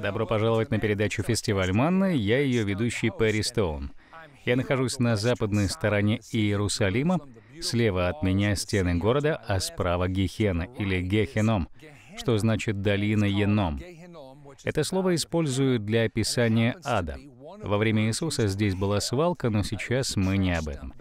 Добро пожаловать на передачу «Фестиваль Манна». Я ее ведущий Перри Стоун. Я нахожусь на западной стороне Иерусалима. Слева от меня стены города, а справа Гехена или Гехеном, что значит «долина Еном». Это слово используют для описания ада. Во время Иисуса здесь была свалка, но сейчас мы не об этом.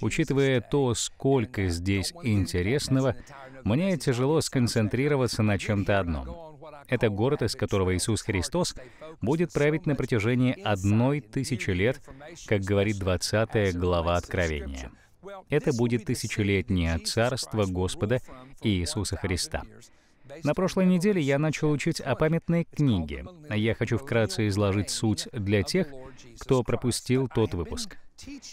Учитывая то, сколько здесь интересного, мне тяжело сконцентрироваться на чем-то одном. — это город, из которого Иисус Христос будет править на протяжении одной тысячи лет, как говорит 20 глава Откровения. Это будет тысячелетнее царство Господа Иисуса Христа. На прошлой неделе я начал учить о памятной книге. Я хочу вкратце изложить суть для тех, кто пропустил тот выпуск.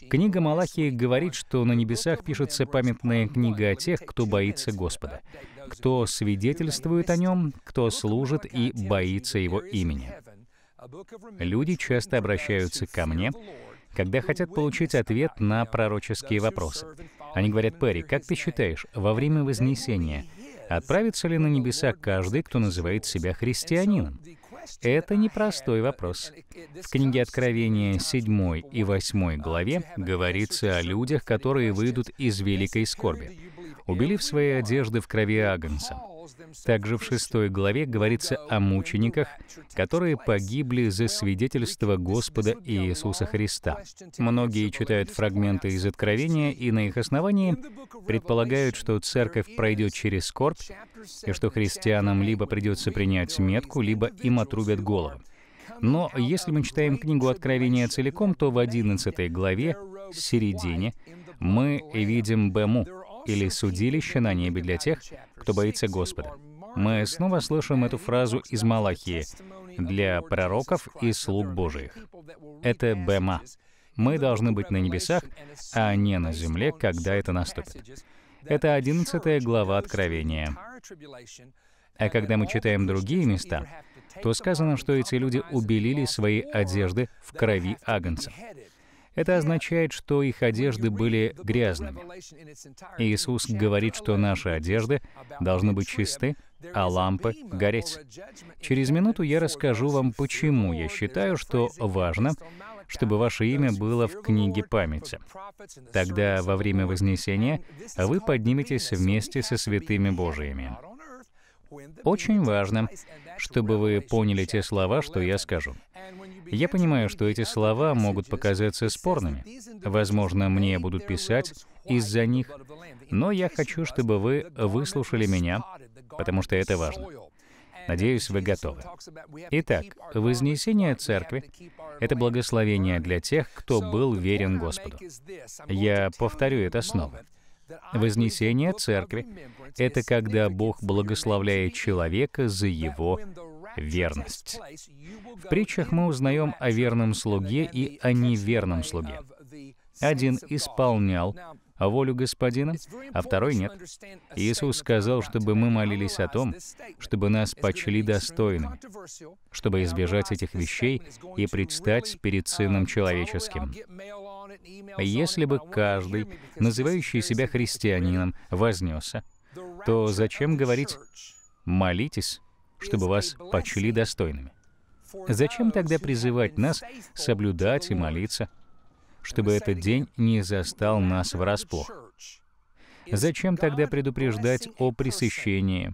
Книга Малахии говорит, что на небесах пишется памятная книга о тех, кто боится Господа, кто свидетельствует о нем, кто служит и боится его имени. Люди часто обращаются ко мне, когда хотят получить ответ на пророческие вопросы. Они говорят, Перри, как ты считаешь, во время Вознесения отправится ли на небеса каждый, кто называет себя христианином? Это непростой вопрос. В книге Откровения 7 и 8 главе говорится о людях, которые выйдут из великой скорби. Убили в свои одежды в крови Агнца. Также в шестой главе говорится о мучениках, которые погибли за свидетельство Господа Иисуса Христа. Многие читают фрагменты из Откровения и на их основании предполагают, что церковь пройдет через скорбь и что христианам либо придется принять метку, либо им отрубят голову. Но если мы читаем книгу Откровения целиком, то в 11 главе, середине, мы видим Бему, или судилище на небе для тех, кто боится Господа. Мы снова слышим эту фразу из Малахии «для пророков и слуг Божиих». Это Бема. Мы должны быть на небесах, а не на земле, когда это наступит. Это 11 глава Откровения. А когда мы читаем другие места, то сказано, что эти люди убелили свои одежды в крови Агнца. Это означает, что их одежды были грязными. Иисус говорит, что наши одежды должны быть чисты, а лампы — гореть. Через минуту я расскажу вам, почему я считаю, что важно, чтобы ваше имя было в книге памяти. Тогда во время Вознесения вы подниметесь вместе со святыми Божиими. Очень важно, чтобы вы поняли те слова, что я скажу. Я понимаю, что эти слова могут показаться спорными. Возможно, мне будут писать из-за них, но я хочу, чтобы вы выслушали меня, потому что это важно. Надеюсь, вы готовы. Итак, вознесение церкви — это благословение для тех, кто был верен Господу. Я повторю это снова. Вознесение церкви — это когда Бог благословляет человека за его верность. В притчах мы узнаем о верном слуге и о неверном слуге. Один исполнял волю Господина, а второй нет. Иисус сказал, чтобы мы молились о том, чтобы нас почли достойными, чтобы избежать этих вещей и предстать перед Сыном Человеческим. Если бы каждый, называющий себя христианином, вознесся, то зачем говорить «молитесь»? чтобы вас почли достойными. Зачем тогда призывать нас соблюдать и молиться, чтобы этот день не застал нас врасплох? Зачем тогда предупреждать о пресыщении,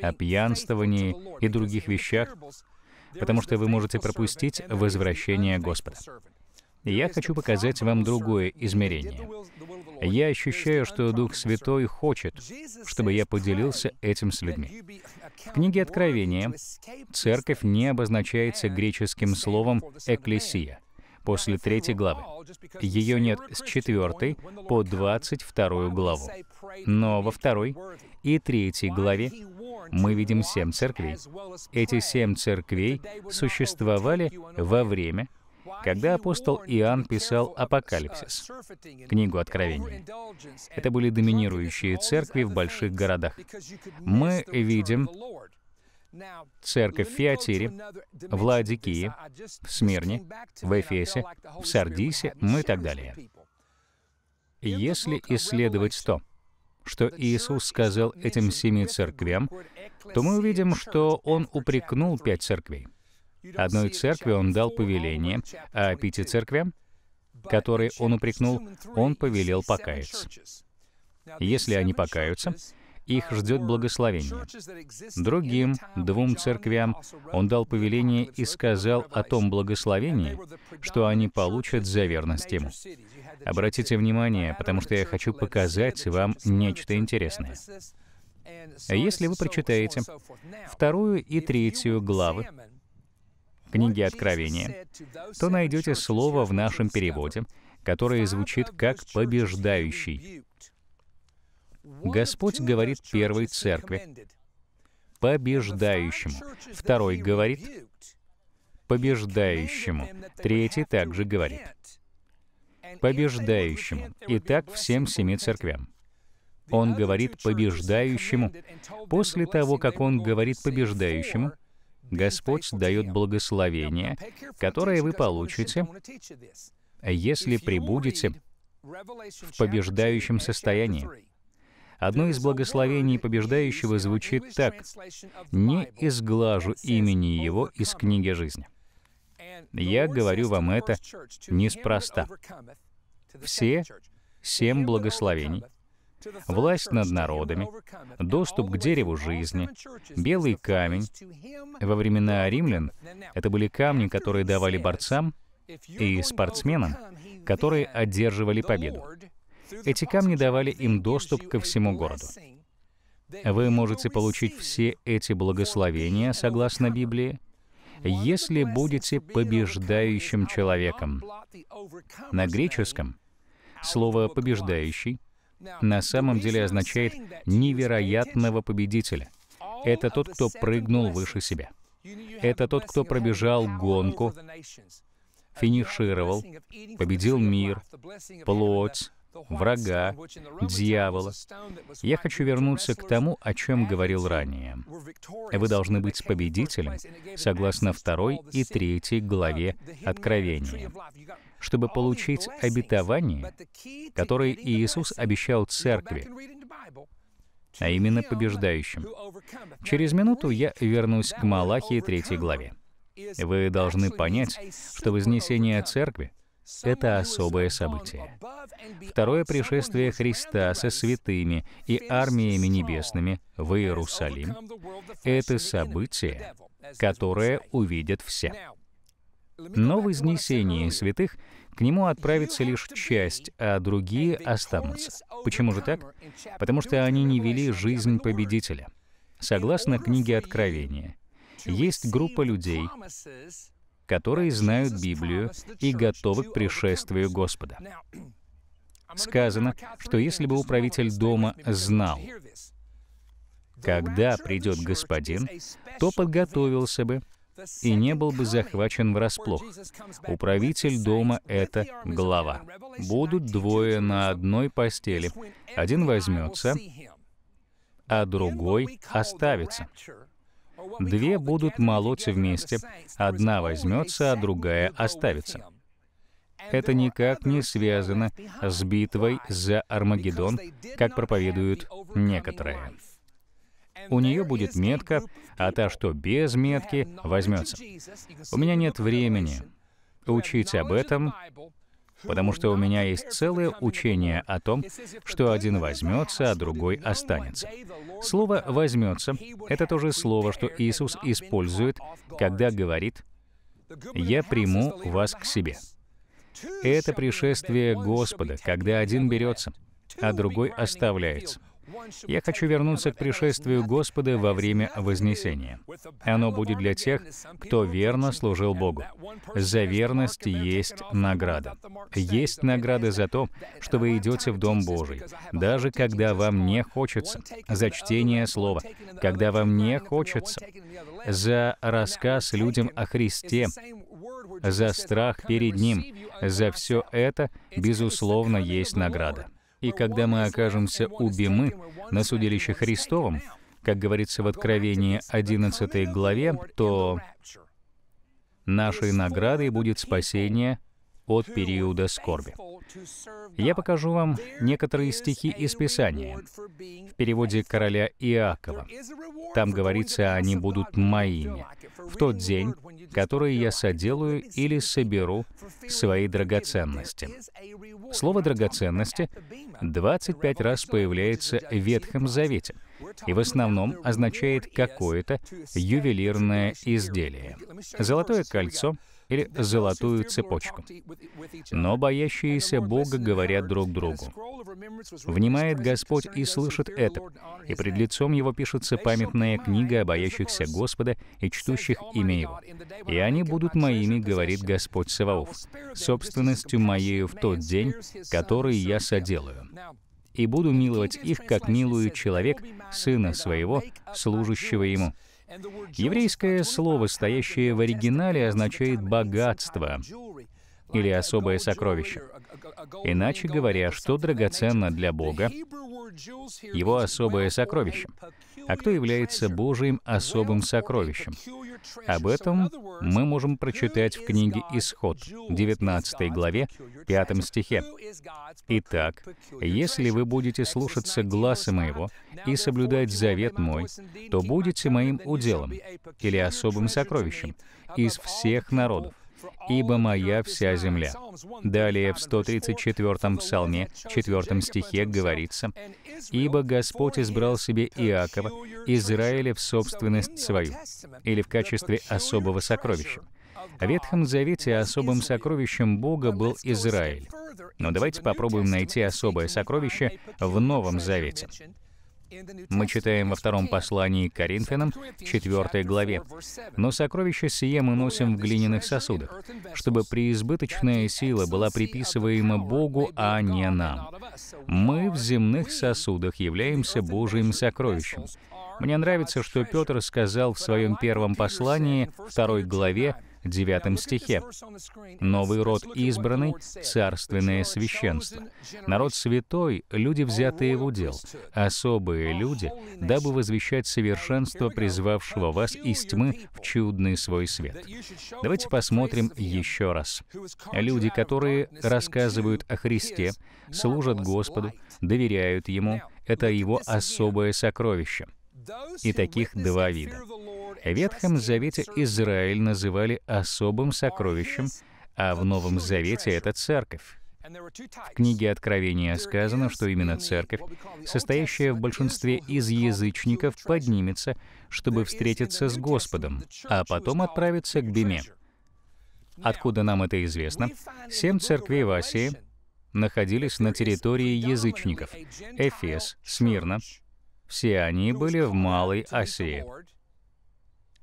о пьянствовании и других вещах, потому что вы можете пропустить возвращение Господа? Я хочу показать вам другое измерение. Я ощущаю, что Дух Святой хочет, чтобы я поделился этим с людьми. В книге Откровения церковь не обозначается греческим словом «экклесия» после третьей главы. Ее нет с 4 по 22 главу. Но во второй и третьей главе мы видим семь церквей. Эти семь церквей существовали во время, когда апостол Иоанн писал «Апокалипсис», книгу Откровения. Это были доминирующие церкви в больших городах. Мы видим церковь в Фиатире, в Ладикии, в Смирне, в Эфесе, в Сардисе, ну и так далее. Если исследовать то, что Иисус сказал этим семи церквям, то мы увидим, что Он упрекнул пять церквей — Одной церкви он дал повеление, а пяти церквям, которые он упрекнул, он повелел покаяться. Если они покаются, их ждет благословение. Другим двум церквям он дал повеление и сказал о том благословении, что они получат за верность ему. Обратите внимание, потому что я хочу показать вам нечто интересное. Если вы прочитаете вторую и третью главы книги Откровения, то найдете слово в нашем переводе, которое звучит как «побеждающий». Господь говорит первой церкви, «побеждающему». Второй говорит, «побеждающему». Третий также говорит, «побеждающему». И так всем семи церквям. Он говорит побеждающему. После того, как он говорит побеждающему, Господь дает благословение, которое вы получите, если прибудете в побеждающем состоянии. Одно из благословений побеждающего звучит так «Не изглажу имени его из книги жизни». Я говорю вам это неспроста. Все семь благословений — власть над народами, доступ к дереву жизни, белый камень. Во времена римлян это были камни, которые давали борцам и спортсменам, которые одерживали победу. Эти камни давали им доступ ко всему городу. Вы можете получить все эти благословения, согласно Библии, если будете побеждающим человеком. На греческом слово «побеждающий» на самом деле означает «невероятного победителя». Это тот, кто прыгнул выше себя. Это тот, кто пробежал гонку, финишировал, победил мир, плоть, врага, дьявола. Я хочу вернуться к тому, о чем говорил ранее. Вы должны быть победителем, согласно второй и третьей главе Откровения чтобы получить обетование, которое Иисус обещал церкви, а именно побеждающим. Через минуту я вернусь к Малахии 3 главе. Вы должны понять, что вознесение церкви — это особое событие. Второе пришествие Христа со святыми и армиями небесными в Иерусалим — это событие, которое увидят все. Но в Вознесении святых к нему отправится лишь часть, а другие останутся. Почему же так? Потому что они не вели жизнь победителя. Согласно книге Откровения, есть группа людей, которые знают Библию и готовы к пришествию Господа. Сказано, что если бы управитель дома знал, когда придет Господин, то подготовился бы и не был бы захвачен врасплох. Управитель дома — это глава. Будут двое на одной постели. Один возьмется, а другой оставится. Две будут молоть вместе, одна возьмется, а другая оставится. Это никак не связано с битвой за Армагеддон, как проповедуют некоторые у нее будет метка, а та, что без метки, возьмется. У меня нет времени учить об этом, потому что у меня есть целое учение о том, что один возьмется, а другой останется. Слово «возьмется» — это то же слово, что Иисус использует, когда говорит «Я приму вас к себе». Это пришествие Господа, когда один берется, а другой оставляется. Я хочу вернуться к пришествию Господа во время Вознесения. Оно будет для тех, кто верно служил Богу. За верность есть награда. Есть награда за то, что вы идете в Дом Божий, даже когда вам не хочется, за чтение Слова, когда вам не хочется, за рассказ людям о Христе, за страх перед Ним. За все это, безусловно, есть награда. И когда мы окажемся у Бимы на судилище Христовом, как говорится в Откровении 11 главе, то нашей наградой будет спасение от периода скорби. Я покажу вам некоторые стихи из Писания в переводе короля Иакова. Там говорится, они будут моими в тот день, который я соделаю или соберу свои драгоценности. Слово «драгоценности» 25 раз появляется в Ветхом Завете и в основном означает какое-то ювелирное изделие. Золотое кольцо — или золотую цепочку. Но боящиеся Бога говорят друг другу. Внимает Господь и слышит это, и пред лицом его пишется памятная книга о боящихся Господа и чтущих имя Его. «И они будут моими, говорит Господь Саваоф, собственностью моею в тот день, который я соделаю» и буду миловать их, как милую человек, сына своего, служащего ему. Еврейское слово, стоящее в оригинале, означает «богатство» или «особое сокровище». Иначе говоря, что драгоценно для Бога, его особое сокровище а кто является Божьим особым сокровищем. Об этом мы можем прочитать в книге «Исход», 19 главе, 5 стихе. «Итак, если вы будете слушаться гласа моего и соблюдать завет мой, то будете моим уделом или особым сокровищем из всех народов, ибо моя вся земля». Далее в 134-м псалме, 4 стихе говорится, «Ибо Господь избрал себе Иакова, Израиля в собственность свою» или в качестве особого сокровища. В Ветхом Завете особым сокровищем Бога был Израиль. Но давайте попробуем найти особое сокровище в Новом Завете. Мы читаем во втором послании к Коринфянам, 4 главе. «Но сокровища сие мы носим в глиняных сосудах, чтобы преизбыточная сила была приписываема Богу, а не нам. Мы в земных сосудах являемся Божьим сокровищем». Мне нравится, что Петр сказал в своем первом послании, второй главе, 9 стихе. «Новый род избранный, царственное священство, народ святой, люди, взятые в удел, особые люди, дабы возвещать совершенство призвавшего вас из тьмы в чудный свой свет». Давайте посмотрим еще раз. Люди, которые рассказывают о Христе, служат Господу, доверяют Ему, это Его особое сокровище — и таких два вида. В Ветхом Завете Израиль называли особым сокровищем, а в Новом Завете это церковь. В книге Откровения сказано, что именно церковь, состоящая в большинстве из язычников, поднимется, чтобы встретиться с Господом, а потом отправится к Биме. Откуда нам это известно? Семь церквей в Асии находились на территории язычников — Эфес, Смирна, все они были в Малой Асии.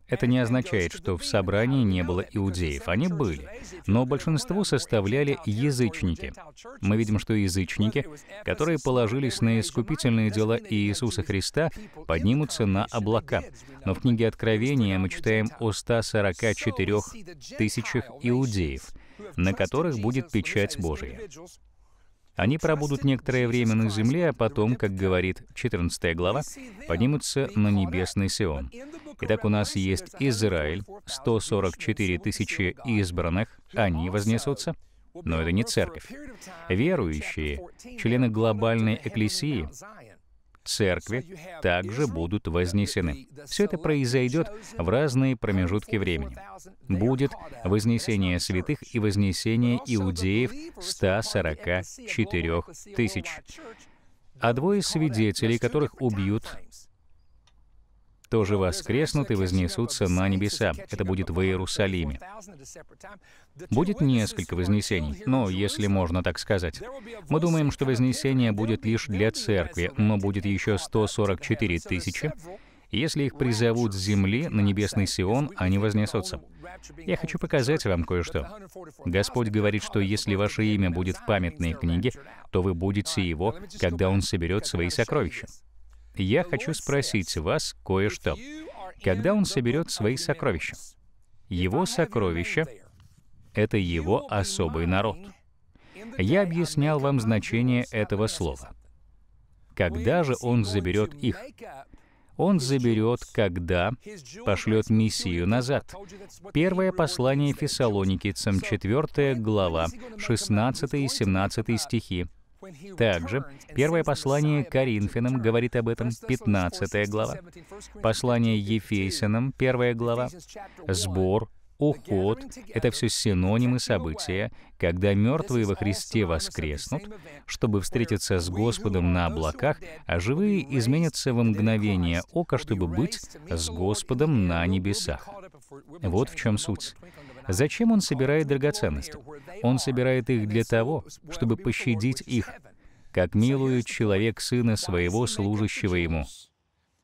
Это не означает, что в собрании не было иудеев. Они были. Но большинство составляли язычники. Мы видим, что язычники, которые положились на искупительные дела Иисуса Христа, поднимутся на облака. Но в книге Откровения мы читаем о 144 тысячах иудеев, на которых будет печать Божия. Они пробудут некоторое время на земле, а потом, как говорит 14 глава, поднимутся на небесный Сион. Итак, у нас есть Израиль, 144 тысячи избранных, они вознесутся, но это не церковь. Верующие, члены глобальной экклесии, церкви также будут вознесены. Все это произойдет в разные промежутки времени. Будет вознесение святых и вознесение иудеев 144 тысяч. А двое свидетелей, которых убьют, тоже воскреснут и вознесутся на небеса. Это будет в Иерусалиме. Будет несколько вознесений, но если можно так сказать. Мы думаем, что вознесение будет лишь для церкви, но будет еще 144 тысячи, если их призовут с земли на небесный Сион, они вознесутся. Я хочу показать вам кое-что. Господь говорит, что если ваше имя будет в памятной книге, то вы будете его, когда Он соберет свои сокровища я хочу спросить вас кое-что. Когда он соберет свои сокровища? Его сокровища — это его особый народ. Я объяснял вам значение этого слова. Когда же он заберет их? Он заберет, когда пошлет Мессию назад. Первое послание Фессалоникийцам, 4 глава, 16 и 17 стихи. Также первое послание Коринфянам говорит об этом 15 глава. Послание Ефесянам, 1 глава, сбор, уход — это все синонимы события, когда мертвые во Христе воскреснут, чтобы встретиться с Господом на облаках, а живые изменятся во мгновение ока, чтобы быть с Господом на небесах. Вот в чем суть. Зачем он собирает драгоценности? Он собирает их для того, чтобы пощадить их, как милует человек сына своего, служащего ему.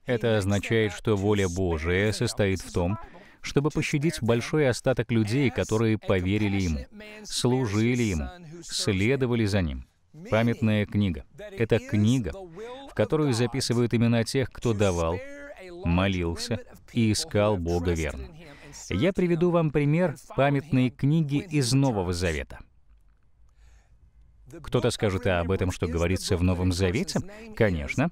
Это означает, что воля Божия состоит в том, чтобы пощадить большой остаток людей, которые поверили ему, служили ему, следовали за ним. Памятная книга — это книга, в которую записывают имена тех, кто давал, молился и искал Бога верно. Я приведу вам пример памятной книги из Нового Завета. Кто-то скажет, а об этом что говорится в Новом Завете? Конечно.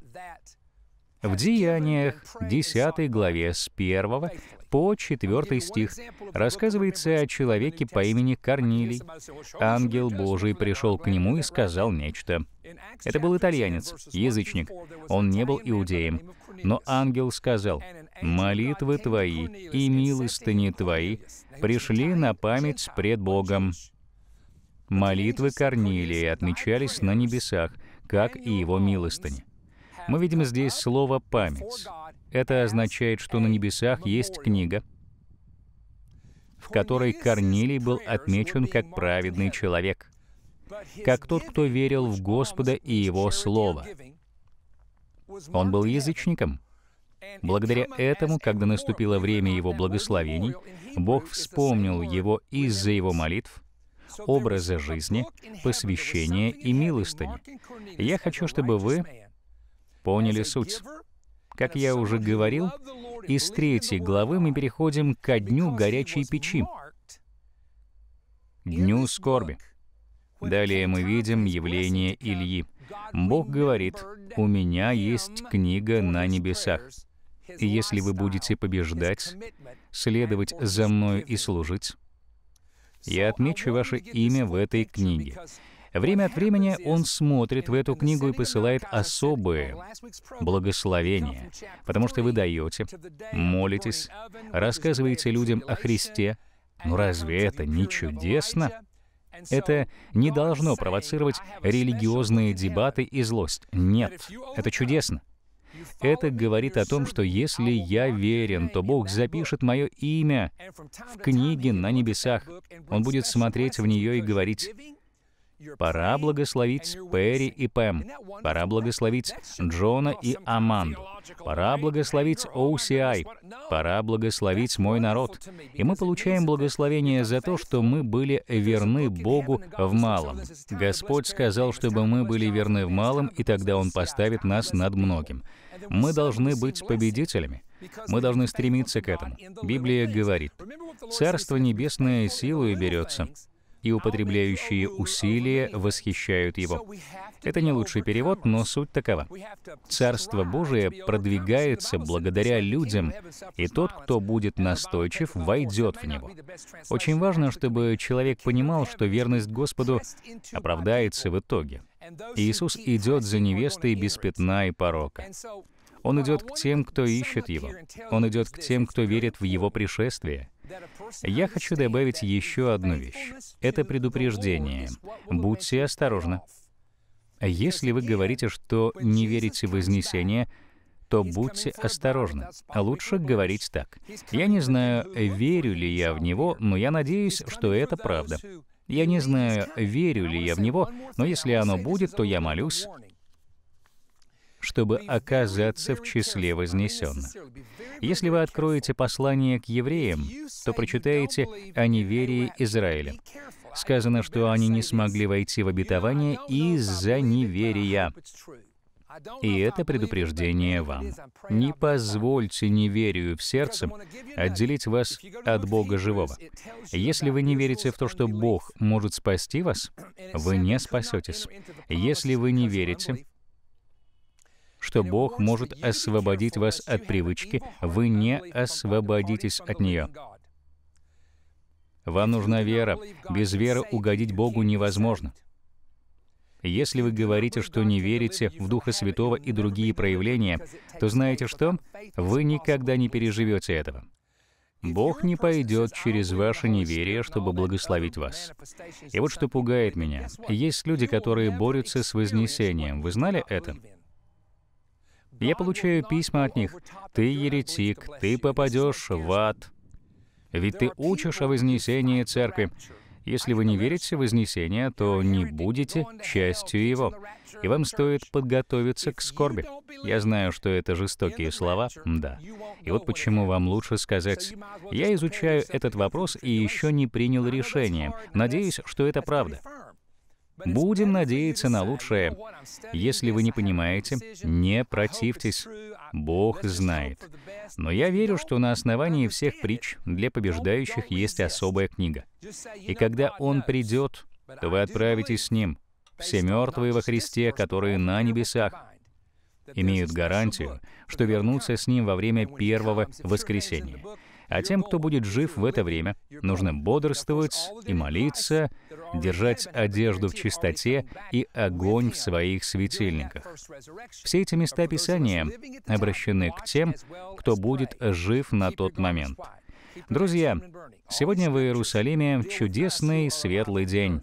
В Деяниях, 10 главе, с 1 по 4 стих, рассказывается о человеке по имени Корнилий. Ангел Божий пришел к нему и сказал нечто. Это был итальянец, язычник. Он не был иудеем. Но ангел сказал, «Молитвы твои и милостыни твои пришли на память пред Богом». Молитвы Корнилии отмечались на небесах, как и его милостыни. Мы видим здесь слово «память». Это означает, что на небесах есть книга, в которой Корнилий был отмечен как праведный человек, как тот, кто верил в Господа и Его Слово, он был язычником. Благодаря этому, когда наступило время его благословений, Бог вспомнил его из-за его молитв, образа жизни, посвящения и милостыни. Я хочу, чтобы вы поняли суть. Как я уже говорил, из третьей главы мы переходим ко дню горячей печи, дню скорби. Далее мы видим явление Ильи. Бог говорит, «У меня есть книга на небесах, и если вы будете побеждать, следовать за мною и служить, я отмечу ваше имя в этой книге». Время от времени он смотрит в эту книгу и посылает особые благословения, потому что вы даете, молитесь, рассказываете людям о Христе. Ну разве это не чудесно? Это не должно провоцировать религиозные дебаты и злость. Нет, это чудесно. Это говорит о том, что если я верен, то Бог запишет мое имя в книге на небесах. Он будет смотреть в нее и говорить, Пора благословить Перри и Пэм. Пора благословить Джона и Аманду. Пора благословить OCI. Пора благословить мой народ. И мы получаем благословение за то, что мы были верны Богу в малом. Господь сказал, чтобы мы были верны в малом, и тогда Он поставит нас над многим. Мы должны быть победителями. Мы должны стремиться к этому. Библия говорит, «Царство небесное силой берется, и употребляющие усилия восхищают его. Это не лучший перевод, но суть такова. Царство Божие продвигается благодаря людям, и тот, кто будет настойчив, войдет в него. Очень важно, чтобы человек понимал, что верность Господу оправдается в итоге. Иисус идет за невестой без пятна и порока. Он идет к тем, кто ищет его. Он идет к тем, кто верит в его пришествие. Я хочу добавить еще одну вещь. Это предупреждение. Будьте осторожны. Если вы говорите, что не верите в Вознесение, то будьте осторожны. А лучше говорить так. Я не знаю, верю ли я в него, но я надеюсь, что это правда. Я не знаю, верю ли я в него, но если оно будет, то я молюсь, чтобы оказаться в числе вознесенных. Если вы откроете послание к евреям, то прочитаете о неверии Израиля. Сказано, что они не смогли войти в обетование из-за неверия. И это предупреждение вам. Не позвольте неверию в сердце отделить вас от Бога живого. Если вы не верите в то, что Бог может спасти вас, вы не спасетесь. Если вы не верите, что Бог может освободить вас от привычки, вы не освободитесь от нее. Вам нужна вера. Без веры угодить Богу невозможно. Если вы говорите, что не верите в Духа Святого и другие проявления, то знаете что? Вы никогда не переживете этого. Бог не пойдет через ваше неверие, чтобы благословить вас. И вот что пугает меня. Есть люди, которые борются с вознесением. Вы знали это? Я получаю письма от них. «Ты еретик, ты попадешь в ад». Ведь ты учишь о вознесении церкви. Если вы не верите в вознесение, то не будете частью его. И вам стоит подготовиться к скорби. Я знаю, что это жестокие слова, да. И вот почему вам лучше сказать, я изучаю этот вопрос и еще не принял решение. Надеюсь, что это правда. Будем надеяться на лучшее. Если вы не понимаете, не противьтесь. Бог знает. Но я верю, что на основании всех притч для побеждающих есть особая книга. И когда Он придет, то вы отправитесь с Ним. Все мертвые во Христе, которые на небесах, имеют гарантию, что вернутся с Ним во время первого воскресения. А тем, кто будет жив в это время, нужно бодрствовать и молиться, держать одежду в чистоте и огонь в своих светильниках. Все эти места Писания обращены к тем, кто будет жив на тот момент. Друзья, сегодня в Иерусалиме чудесный светлый день.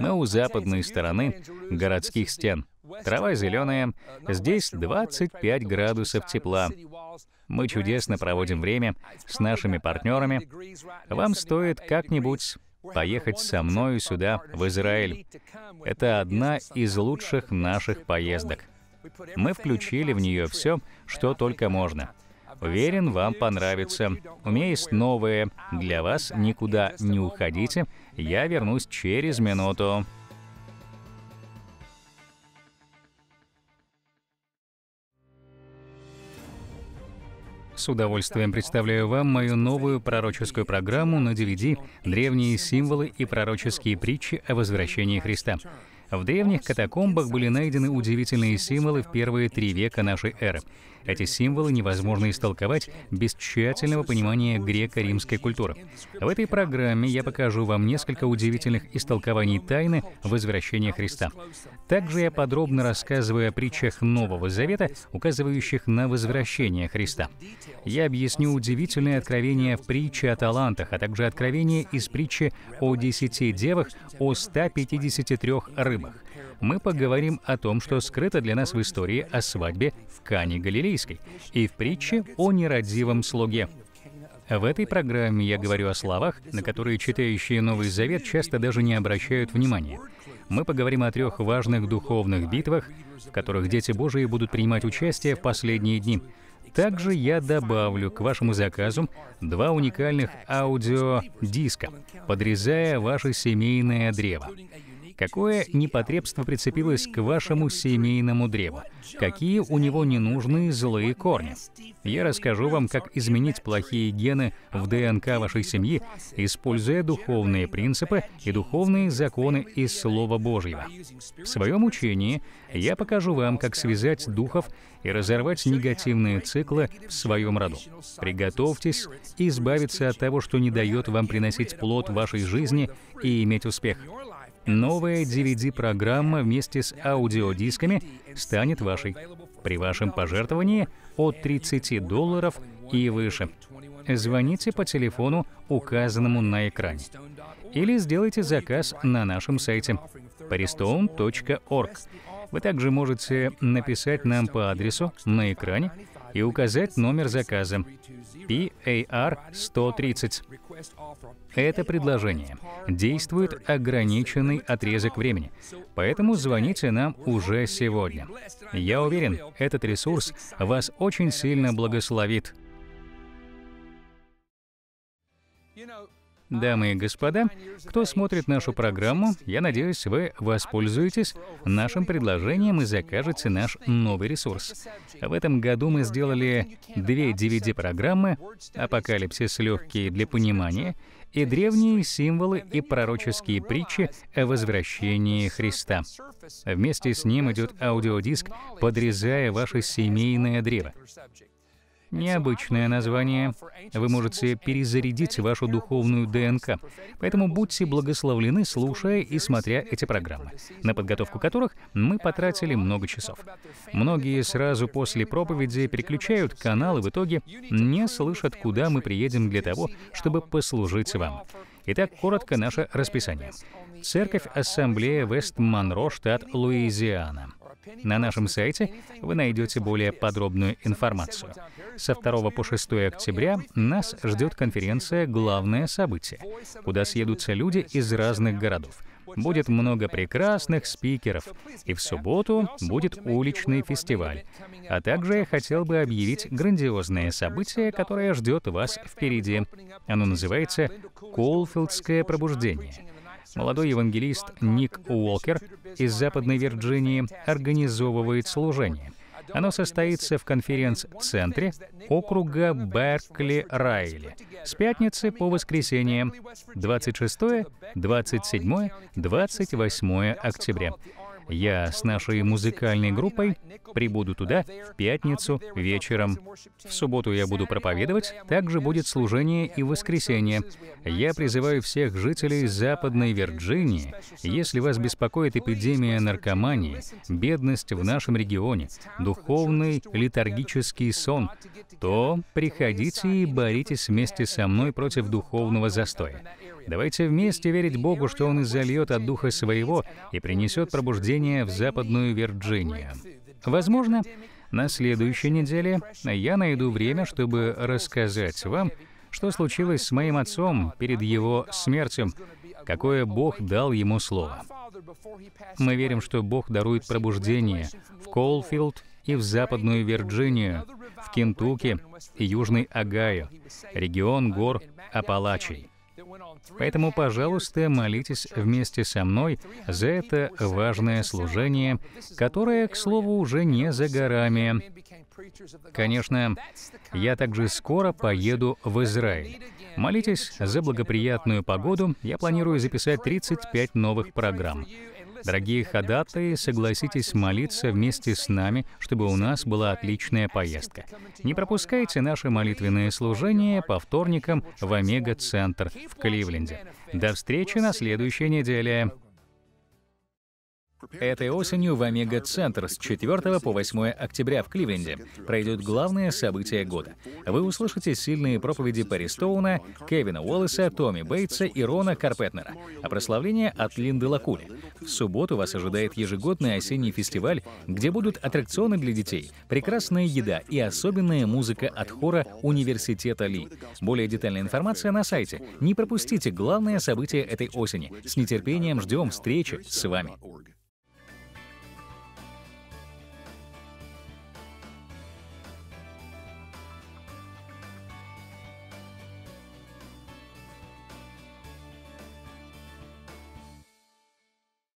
Но у западной стороны городских стен трава зеленая, здесь 25 градусов тепла. Мы чудесно проводим время с нашими партнерами. Вам стоит как-нибудь поехать со мною сюда, в Израиль. Это одна из лучших наших поездок. Мы включили в нее все, что только можно. Уверен, вам понравится. У меня есть новое. Для вас никуда не уходите. Я вернусь через минуту. С удовольствием представляю вам мою новую пророческую программу на DVD «Древние символы и пророческие притчи о возвращении Христа». В древних катакомбах были найдены удивительные символы в первые три века нашей эры. Эти символы невозможно истолковать без тщательного понимания греко-римской культуры. В этой программе я покажу вам несколько удивительных истолкований тайны возвращения Христа. Также я подробно рассказываю о притчах Нового Завета, указывающих на возвращение Христа. Я объясню удивительные откровения в притче о талантах, а также откровения из притчи о десяти девах, о 153 рыбах мы поговорим о том, что скрыто для нас в истории о свадьбе в Кане Галилейской и в притче о нерадивом слуге. В этой программе я говорю о словах, на которые читающие Новый Завет часто даже не обращают внимания. Мы поговорим о трех важных духовных битвах, в которых дети Божии будут принимать участие в последние дни. Также я добавлю к вашему заказу два уникальных аудиодиска, подрезая ваше семейное древо. Какое непотребство прицепилось к вашему семейному древу? Какие у него ненужные злые корни? Я расскажу вам, как изменить плохие гены в ДНК вашей семьи, используя духовные принципы и духовные законы из Слова Божьего. В своем учении я покажу вам, как связать духов и разорвать негативные циклы в своем роду. Приготовьтесь избавиться от того, что не дает вам приносить плод вашей жизни и иметь успех. Новая DVD-программа вместе с аудиодисками станет вашей при вашем пожертвовании от 30 долларов и выше. Звоните по телефону, указанному на экране. Или сделайте заказ на нашем сайте paristone.org. Вы также можете написать нам по адресу на экране и указать номер заказа PAR 130. Это предложение действует ограниченный отрезок времени, поэтому звоните нам уже сегодня. Я уверен, этот ресурс вас очень сильно благословит. Дамы и господа, кто смотрит нашу программу, я надеюсь, вы воспользуетесь нашим предложением и закажете наш новый ресурс. В этом году мы сделали две DVD-программы «Апокалипсис легкие для понимания» и древние символы и пророческие притчи о возвращении Христа. Вместе с ним идет аудиодиск, подрезая ваше семейное древо. Необычное название. Вы можете перезарядить вашу духовную ДНК. Поэтому будьте благословлены, слушая и смотря эти программы, на подготовку которых мы потратили много часов. Многие сразу после проповеди переключают канал и в итоге не слышат, куда мы приедем для того, чтобы послужить вам. Итак, коротко наше расписание. Церковь Ассамблея Вест Монро, штат Луизиана. На нашем сайте вы найдете более подробную информацию. Со 2 по 6 октября нас ждет конференция «Главное событие», куда съедутся люди из разных городов. Будет много прекрасных спикеров, и в субботу будет уличный фестиваль. А также я хотел бы объявить грандиозное событие, которое ждет вас впереди. Оно называется «Колфилдское пробуждение» молодой евангелист Ник Уолкер из Западной Вирджинии организовывает служение. Оно состоится в конференц-центре округа Беркли-Райли с пятницы по воскресенье 26, 27, 28 октября. Я с нашей музыкальной группой прибуду туда в пятницу вечером. В субботу я буду проповедовать, также будет служение и воскресенье. Я призываю всех жителей Западной Вирджинии, если вас беспокоит эпидемия наркомании, бедность в нашем регионе, духовный литургический сон, то приходите и боритесь вместе со мной против духовного застоя. Давайте вместе верить Богу, что Он изольет от Духа Своего и принесет пробуждение в Западную Вирджинию. Возможно, на следующей неделе я найду время, чтобы рассказать вам, что случилось с моим отцом перед его смертью, какое Бог дал ему слово. Мы верим, что Бог дарует пробуждение в Колфилд и в Западную Вирджинию, в Кентукки и Южный Огайо, регион гор Апалачей. Поэтому, пожалуйста, молитесь вместе со мной за это важное служение, которое, к слову, уже не за горами. Конечно, я также скоро поеду в Израиль. Молитесь за благоприятную погоду. Я планирую записать 35 новых программ. Дорогие ходатые, согласитесь молиться вместе с нами, чтобы у нас была отличная поездка. Не пропускайте наши молитвенные служения по вторникам в Омега-центр в Кливленде. До встречи на следующей неделе. Этой осенью в Омега-центр с 4 по 8 октября в Кливленде пройдет главное событие года. Вы услышите сильные проповеди Пари Стоуна, Кевина Уоллеса, Томми Бейтса и Рона Карпетнера, а прославление от Линды Лакули. В субботу вас ожидает ежегодный осенний фестиваль, где будут аттракционы для детей, прекрасная еда и особенная музыка от хора Университета Ли. Более детальная информация на сайте. Не пропустите главное событие этой осени. С нетерпением ждем встречи с вами.